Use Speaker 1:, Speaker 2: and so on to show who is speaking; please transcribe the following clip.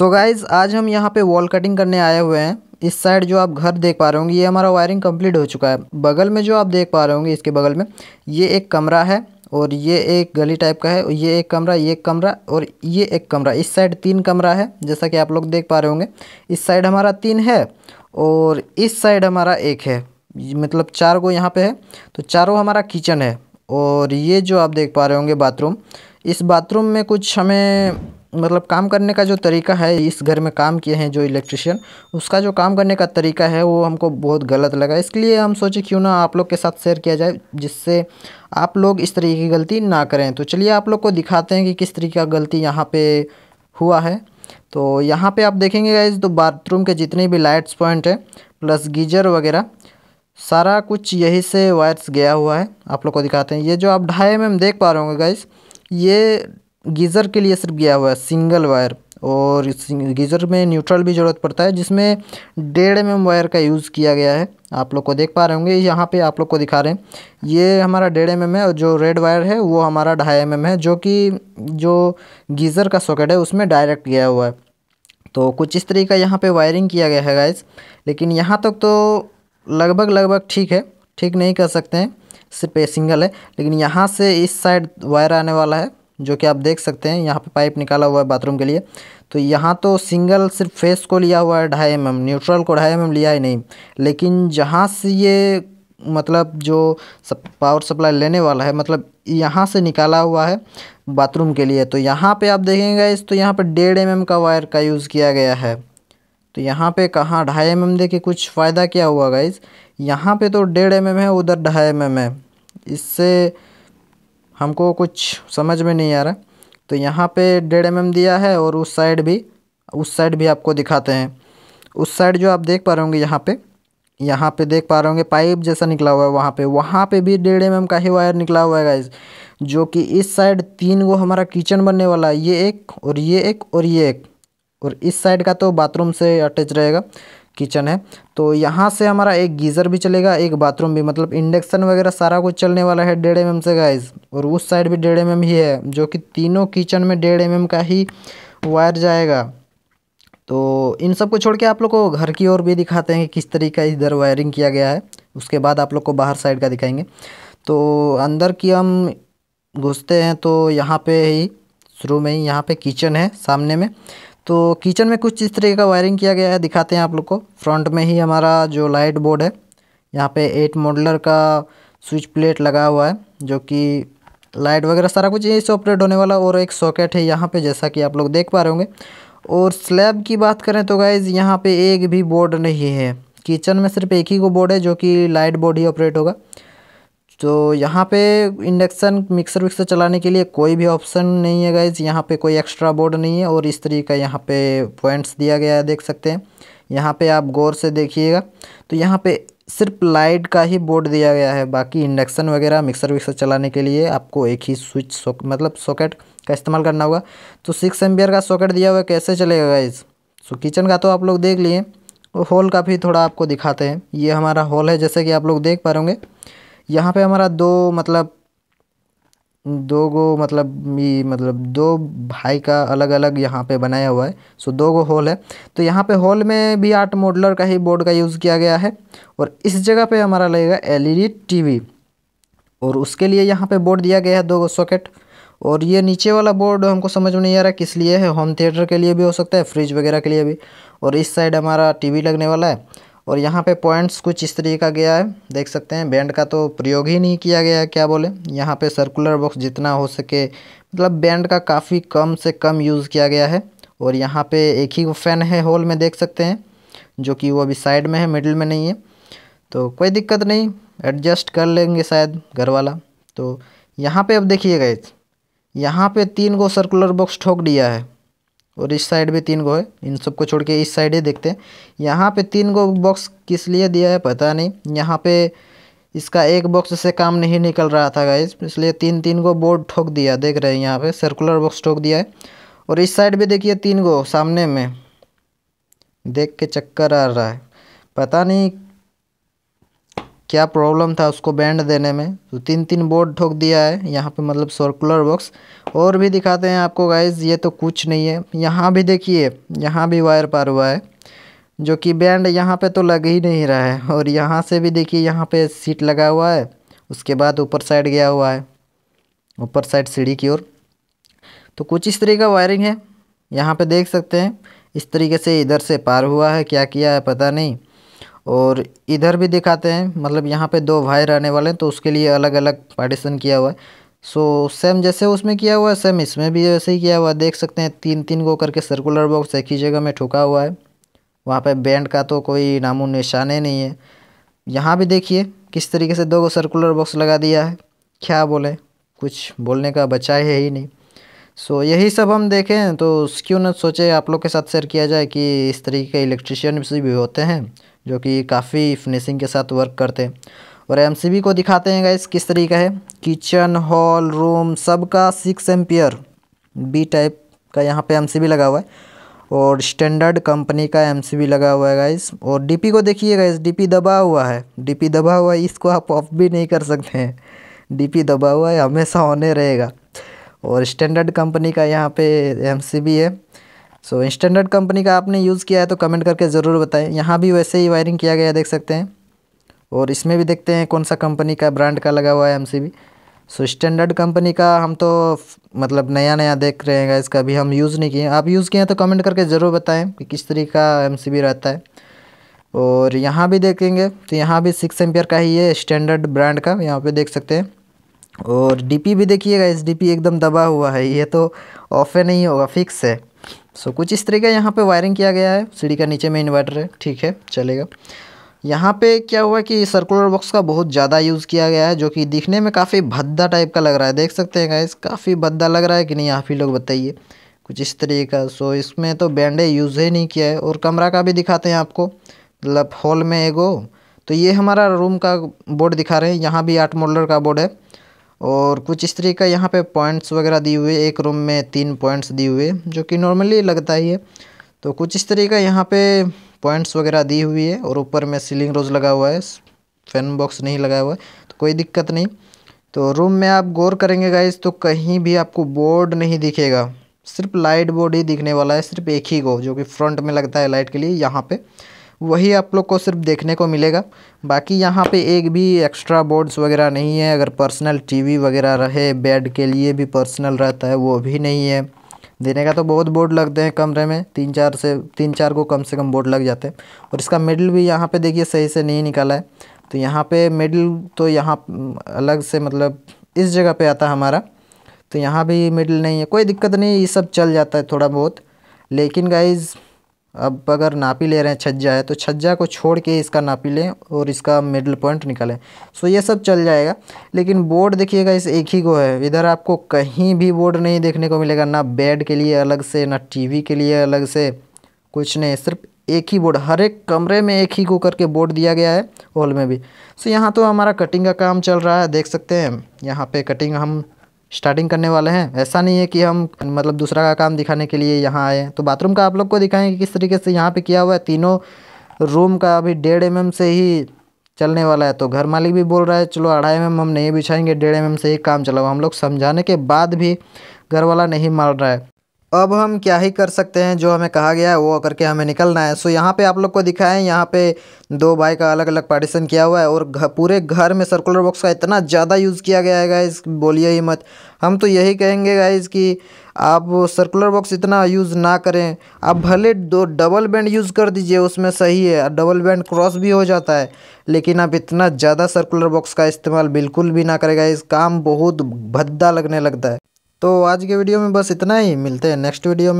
Speaker 1: सो so guys आज हम यहाँ पे वॉल कटिंग करने आए हुए हैं इस साइड जो आप घर देख पा रहे होंगे ये हमारा वायरिंग कंप्लीट हो चुका है बगल में जो आप देख पा रहे होंगे इसके बगल में ये एक कमरा है और ये एक गली टाइप का है ये एक कमरा ये एक कमरा और ये एक कमरा इस साइड तीन कमरा है जैसा कि आप लोग देख पा रहे होंगे इस साइड हमारा तीन है और इस साइड हमारा एक है मतलब चार को यहाँ पे है तो चारों हमारा किचन है और ये जो आप देख पा रहे होंगे बाथरूम इस बाथरूम में कुछ हमें मतलब काम करने का जो तरीका है इस घर में काम किए हैं जो इलेक्ट्रिशियन उसका जो काम करने का तरीका है वो हमको बहुत गलत लगा इसलिए हम सोचे क्यों ना आप लोग के साथ शेयर किया जाए जिससे आप लोग इस तरीके की गलती ना करें तो चलिए आप लोग को दिखाते हैं कि किस तरीके का गलती यहाँ पर हुआ है तो यहाँ पर आप देखेंगे गाइज तो बाथरूम के जितने भी लाइट्स पॉइंट हैं प्लस गीजर वगैरह सारा कुछ यही से वायर्स गया हुआ है आप लोग को दिखाते हैं ये जो आप ढाई एम mm देख पा रहे होंगे गाइज ये गीज़र के लिए सिर्फ गया हुआ है सिंगल वायर और गीज़र में न्यूट्रल भी ज़रूरत पड़ता है जिसमें डेढ़ एम mm वायर का यूज़ किया गया है आप लोग को देख पा रहे होंगे यहाँ पे आप लोग को दिखा रहे हैं ये हमारा डेढ़ एम mm है और जो रेड वायर है वो हमारा ढाई एम mm है जो कि जो गीज़र का सॉकेट है उसमें डायरेक्ट गया हुआ है तो कुछ इस तरीके का यहाँ पर वायरिंग किया गया है गाइस लेकिन यहाँ तक तो लगभग लगभग ठीक है ठीक नहीं कर सकते हैं सिर्फ सिंगल है लेकिन यहाँ से इस साइड वायर आने वाला है जो कि आप देख सकते हैं यहाँ पे पाइप निकाला हुआ है बाथरूम के लिए तो यहाँ तो सिंगल सिर्फ फेस को लिया हुआ है ढाई एम न्यूट्रल को ढाई एम लिया ही नहीं लेकिन जहाँ से ये मतलब जो सप, पावर सप्लाई लेने वाला है मतलब यहाँ से निकाला हुआ है बाथरूम के लिए तो यहाँ पे आप देखेंगे इस तो यहाँ पे डेढ़ एम का वायर का यूज़ किया गया है तो यहाँ पे कहाँ ढाई एम एम दे के कुछ फ़ायदा क्या हुआ गाइज यहाँ पे तो डेढ़ एम एम है उधर ढाई एम एम है इससे हमको कुछ समझ में नहीं आ रहा तो यहाँ पे डेढ़ एम दिया है और उस साइड भी उस साइड भी आपको दिखाते हैं उस साइड जो आप देख पा रहे होंगे यहाँ पे यहाँ पे देख पा रहे होंगे पाइप जैसा निकला हुआ है वहाँ पे वहाँ पे भी डेढ़ एम का ही वायर निकला हुआ है गाइज जो कि इस साइड तीन गो हमारा किचन बनने वाला है ये एक और ये एक और ये एक और इस साइड का तो बाथरूम से अटैच रहेगा किचन है तो यहाँ से हमारा एक गीज़र भी चलेगा एक बाथरूम भी मतलब इंडक्शन वगैरह सारा कुछ चलने वाला है डेढ़ एम से गाइज और उस साइड भी डेढ़ एम ही है जो कि तीनों किचन में डेढ़ एम का ही वायर जाएगा तो इन सब को छोड़ के आप लोग को घर की ओर भी दिखाते हैं कि किस तरीका इधर वायरिंग किया गया है उसके बाद आप लोग को बाहर साइड का दिखाएंगे तो अंदर की हम घुसते हैं तो यहाँ पे ही शुरू में ही यहाँ पे किचन है सामने में तो किचन में कुछ इस तरीके का वायरिंग किया गया है दिखाते हैं आप लोग को फ्रंट में ही हमारा जो लाइट बोर्ड है यहाँ पे एट मॉडलर का स्विच प्लेट लगा हुआ है जो कि लाइट वगैरह सारा कुछ यही से ऑपरेट होने वाला और एक सॉकेट है यहाँ पे जैसा कि आप लोग देख पा रहे होंगे और स्लैब की बात करें तो गाइज़ यहाँ पे एक भी बोर्ड नहीं है किचन में सिर्फ एक ही को बोर्ड है जो कि लाइट बोर्ड ही ऑपरेट होगा तो यहाँ पे इंडक्शन मिक्सर विक्सर चलाने के लिए कोई भी ऑप्शन नहीं है गाइज यहाँ पे कोई एक्स्ट्रा बोर्ड नहीं है और इस तरीके का यहाँ पे पॉइंट्स दिया गया है देख सकते हैं यहाँ पे आप गौर से देखिएगा तो यहाँ पे सिर्फ लाइट का ही बोर्ड दिया गया है बाकी इंडक्शन वगैरह मिक्सर विक्सर चलाने के लिए आपको एक ही स्विच सो, मतलब सॉकेट का इस्तेमाल करना होगा तो सिक्स एम्पियर का सॉकेट दिया हुआ कैसे चलेगा गाइज सो किचन का तो आप लोग देख लिए हॉल का भी थोड़ा आपको दिखाते हैं ये हमारा हॉल है जैसे कि आप लोग देख पा रहे होंगे यहाँ पे हमारा दो मतलब दो गो मतलब मतलब दो भाई का अलग अलग यहाँ पे बनाया हुआ है सो दो गो होल है तो यहाँ पे होल में भी आठ मॉडलर का ही बोर्ड का यूज़ किया गया है और इस जगह पे हमारा लगेगा एलईडी टीवी e और उसके लिए यहाँ पे बोर्ड दिया गया है दो गो सॉकेट और ये नीचे वाला बोर्ड हमको समझ में नहीं आ रहा किस लिए है होम थिएटर के लिए भी हो सकता है फ्रिज वगैरह के लिए भी और इस साइड हमारा वी लगने वाला है और यहाँ पे पॉइंट्स कुछ इस तरीके का गया है देख सकते हैं बैंड का तो प्रयोग ही नहीं किया गया है क्या बोले यहाँ पे सर्कुलर बॉक्स जितना हो सके मतलब बैंड का काफ़ी कम से कम यूज़ किया गया है और यहाँ पे एक ही फैन है हॉल में देख सकते हैं जो कि वो अभी साइड में है मिडिल में नहीं है तो कोई दिक्कत नहीं एडजस्ट कर लेंगे शायद घर वाला तो यहाँ पर अब देखिए गए यहाँ पर तीन को सर्कुलर बॉक्स ठोक दिया है और इस साइड भी तीन गो है इन सबको छोड़ के इस साइड ही देखते हैं यहाँ पे तीन गो बॉक्स किस लिए दिया है पता नहीं यहाँ पे इसका एक बॉक्स से काम नहीं निकल रहा था गाइज इसलिए तीन तीन गो बोर्ड ठोक दिया देख रहे हैं यहाँ पे सर्कुलर बॉक्स ठोक दिया है और इस साइड भी देखिए तीन गो सामने में देख के चक्कर आ रहा है पता नहीं क्या प्रॉब्लम था उसको बैंड देने में तो तीन तीन बोर्ड ठोक दिया है यहाँ पे मतलब सर्कुलर बॉक्स और भी दिखाते हैं आपको गाइज ये तो कुछ नहीं है यहाँ भी देखिए यहाँ भी वायर पार हुआ है जो कि बैंड यहाँ पे तो लग ही नहीं रहा है और यहाँ से भी देखिए यहाँ पे सीट लगा हुआ है उसके बाद ऊपर साइड गया हुआ है ऊपर साइड सीढ़ी की ओर तो कुछ इस तरीके का वायरिंग है यहाँ पर देख सकते हैं इस तरीके से इधर से पार हुआ है क्या किया है पता नहीं और इधर भी दिखाते हैं मतलब यहाँ पे दो भाई रहने वाले हैं तो उसके लिए अलग अलग पार्टीशन किया हुआ है सो सेम जैसे उसमें किया हुआ है सेम इसमें भी वैसे ही किया हुआ है देख सकते हैं तीन तीन को करके सर्कुलर बॉक्स एक ही जगह में ठुका हुआ है वहाँ पर बैंड का तो कोई नामो ही नहीं है यहाँ भी देखिए किस तरीके से दो को सर्कुलर बॉक्स लगा दिया है क्या बोले कुछ बोलने का बचा है ही नहीं सो so, यही सब हम देखें तो क्यों ना सोचे आप लोग के साथ शेयर किया जाए कि इस तरीके के इलेक्ट्रिशियन भी होते हैं जो कि काफ़ी फिनिशिंग के साथ वर्क करते हैं और एम को दिखाते हैं गाइस किस तरीका है किचन हॉल रूम सबका सिक्स एम्पियर बी टाइप का यहाँ पे एम लगा हुआ है और स्टैंडर्ड कंपनी का एम लगा हुआ है गाइस और डीपी को देखिए गाइस डीपी दबा हुआ है डीपी दबा हुआ है इसको आप ऑफ भी नहीं कर सकते हैं डीपी दबा हुआ है हमेशा ऑने रहेगा और स्टैंडर्ड कंपनी का यहाँ पे एम है सो स्टैंडर्ड कंपनी का आपने यूज़ किया है तो कमेंट करके ज़रूर बताएं यहाँ भी वैसे ही वायरिंग किया गया देख सकते हैं और इसमें भी देखते हैं कौन सा कंपनी का ब्रांड का लगा हुआ है एम सो स्टैंडर्ड कंपनी का हम तो मतलब नया नया देख रहे हैं इसका अभी हम यूज़ नहीं किए आप यूज़ किए हैं तो कमेंट करके ज़रूर बताएँ कि किस तरीके का एम रहता है और यहाँ भी देखेंगे तो यहाँ भी सिक्स एम्पियर का ही है स्टैंडर्ड ब्रांड का यहाँ पे देख सकते हैं और डीपी भी देखिएगा इस डीपी एकदम दबा हुआ है ये तो ऑफ नहीं होगा फिक्स है सो so, कुछ इस तरीके का यहाँ पे वायरिंग किया गया है सीढ़ी का नीचे में इन्वर्टर है ठीक है चलेगा यहाँ पे क्या हुआ कि सर्कुलर बॉक्स का बहुत ज़्यादा यूज़ किया गया है जो कि दिखने में काफ़ी भद्दा टाइप का लग रहा है देख सकते हैं गाइस काफ़ी भद्दा लग रहा है कि नहीं आप ही लोग बताइए कुछ इस तरीके का सो इसमें तो बैंडे यूज़ ही नहीं किया है और कमरा का भी दिखाते हैं आपको मतलब हॉल में एगो तो ये हमारा रूम का बोर्ड दिखा रहे हैं यहाँ भी आठ मॉडलर का बोर्ड है और कुछ इस तरीके का यहाँ पे पॉइंट्स वगैरह दिए हुए एक रूम में तीन पॉइंट्स दिए हुए जो कि नॉर्मली लगता ही है तो कुछ इस तरीके का यहाँ पे पॉइंट्स वगैरह दी हुई है और ऊपर में सीलिंग रोज लगा हुआ है फैन बॉक्स नहीं लगा हुआ है तो कोई दिक्कत नहीं तो रूम में आप गौर करेंगे गाइज तो कहीं भी आपको बोर्ड नहीं दिखेगा सिर्फ लाइट बोर्ड ही दिखने वाला है सिर्फ एक ही को जो कि फ्रंट में लगता है लाइट के लिए यहाँ पर वही आप लोग को सिर्फ देखने को मिलेगा बाकी यहाँ पे एक भी एक्स्ट्रा बोर्ड्स वगैरह नहीं है अगर पर्सनल टीवी वगैरह रहे बेड के लिए भी पर्सनल रहता है वो भी नहीं है देने का तो बहुत बोर्ड लगते हैं कमरे में तीन चार से तीन चार को कम से कम बोर्ड लग जाते हैं और इसका मिडिल भी यहाँ पे देखिए सही से नहीं निकाला है तो यहाँ पे मिडिल तो यहाँ अलग से मतलब इस जगह पे आता है हमारा तो यहाँ भी मिडिल नहीं है कोई दिक्कत नहीं ये सब चल जाता है थोड़ा बहुत लेकिन गाइज़ अब अगर नापी ले रहे हैं छज्जा है तो छज्जा को छोड़ के इसका नापी लें और इसका मिडल पॉइंट निकालें सो ये सब चल जाएगा लेकिन बोर्ड देखिएगा इस एक ही को है इधर आपको कहीं भी बोर्ड नहीं देखने को मिलेगा ना बेड के लिए अलग से ना टीवी के लिए अलग से कुछ नहीं सिर्फ एक ही बोर्ड हर एक कमरे में एक ही को करके बोर्ड दिया गया है हॉल में भी सो यहाँ तो हमारा कटिंग का काम चल रहा है देख सकते हैं यहाँ पे कटिंग हम स्टार्टिंग करने वाले हैं ऐसा नहीं है कि हम मतलब दूसरा का काम दिखाने के लिए यहाँ आए तो बाथरूम का आप लोग को दिखाएंगे किस तरीके से यहाँ पे किया हुआ है तीनों रूम का अभी डेढ़ एम से ही चलने वाला है तो घर मालिक भी बोल रहा है चलो अढ़ाई एम हम नहीं बिछाएंगे डेढ़ एम से ही काम चला हम लोग समझाने के बाद भी घर वाला नहीं मान रहा है अब हम क्या ही कर सकते हैं जो हमें कहा गया है वो करके हमें निकलना है सो यहाँ पे आप लोग को दिखाएं है यहाँ पे दो भाई का अलग अलग पार्टीशन किया हुआ है और घ, पूरे घर में सर्कुलर बॉक्स का इतना ज़्यादा यूज़ किया गया है गाइज बोलिए ही मत हम तो यही कहेंगे गाइज कि आप सर्कुलर बॉक्स इतना यूज़ ना करें आप भले दो डबल बैंड यूज़ कर दीजिए उसमें सही है डबल बैंड क्रॉस भी हो जाता है लेकिन आप इतना ज़्यादा सर्कुलर बॉक्स का इस्तेमाल बिल्कुल भी ना करें गाइज काम बहुत भद्दा लगने लगता है तो आज के वीडियो में बस इतना ही मिलते हैं नेक्स्ट वीडियो में